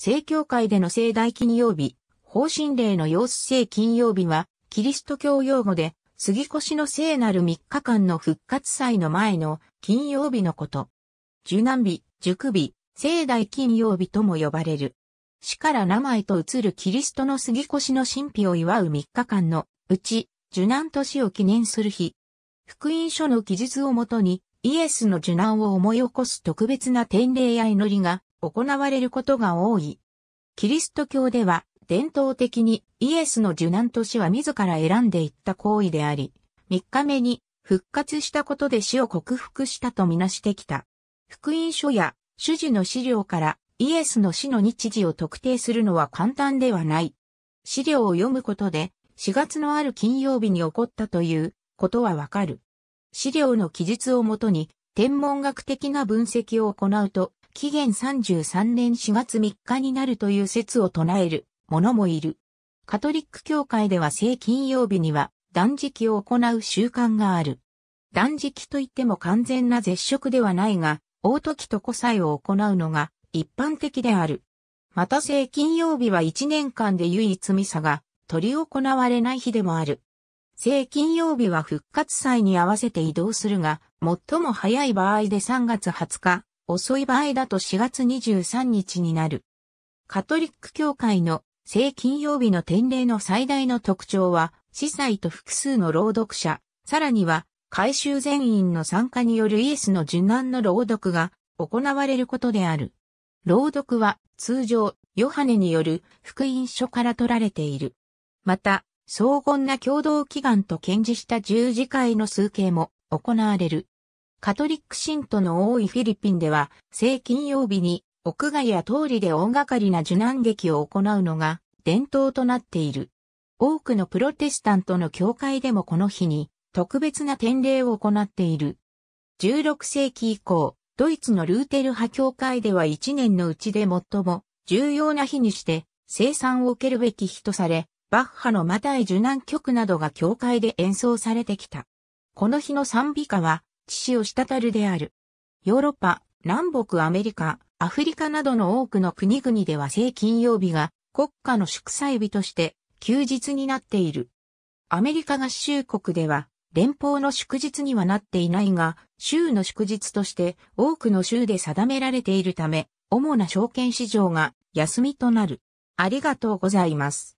正教会での聖大金曜日、方針令の様子聖金曜日は、キリスト教用語で、杉越の聖なる3日間の復活祭の前の金曜日のこと。受難日、熟日、聖大金曜日とも呼ばれる。死から生へと移るキリストの杉越の神秘を祝う3日間のうち、受難年を記念する日。福音書の記述をもとに、イエスの受難を思い起こす特別な典礼や祈りが行われることが多い。キリスト教では、伝統的にイエスの受難と死は自ら選んでいった行為であり、3日目に復活したことで死を克服したとみなしてきた。福音書や主事の資料からイエスの死の日時を特定するのは簡単ではない。資料を読むことで4月のある金曜日に起こったということはわかる。資料の記述をもとに天文学的な分析を行うと紀元33年4月3日になるという説を唱える者もいる。カトリック教会では正金曜日には断食を行う習慣がある。断食といっても完全な絶食ではないが、大時と古祭を行うのが一般的である。また正金曜日は1年間で唯一ミサが取り行われない日でもある。正金曜日は復活祭に合わせて移動するが、最も早い場合で3月20日、遅い場合だと4月23日になる。カトリック教会の聖金曜日の典礼の最大の特徴は、司祭と複数の朗読者、さらには、改修全員の参加によるイエスの受難の朗読が行われることである。朗読は通常、ヨハネによる福音書から取られている。また、荘厳な共同祈願と検事した十字会の数形も行われる。カトリック信徒の多いフィリピンでは、聖金曜日に屋外や通りで大掛かりな受難劇を行うのが伝統となっている。多くのプロテスタントの教会でもこの日に特別な典礼を行っている。16世紀以降、ドイツのルーテル派教会では1年のうちで最も重要な日にして生産を受けるべき日とされ、バッハのマタイ受難曲などが教会で演奏されてきた。この日の賛美歌は父をたるである。ヨーロッパ、南北アメリカ、アフリカなどの多くの国々では正金曜日が国家の祝祭日として休日になっている。アメリカ合衆国では連邦の祝日にはなっていないが、州の祝日として多くの州で定められているため、主な証券市場が休みとなる。ありがとうございます。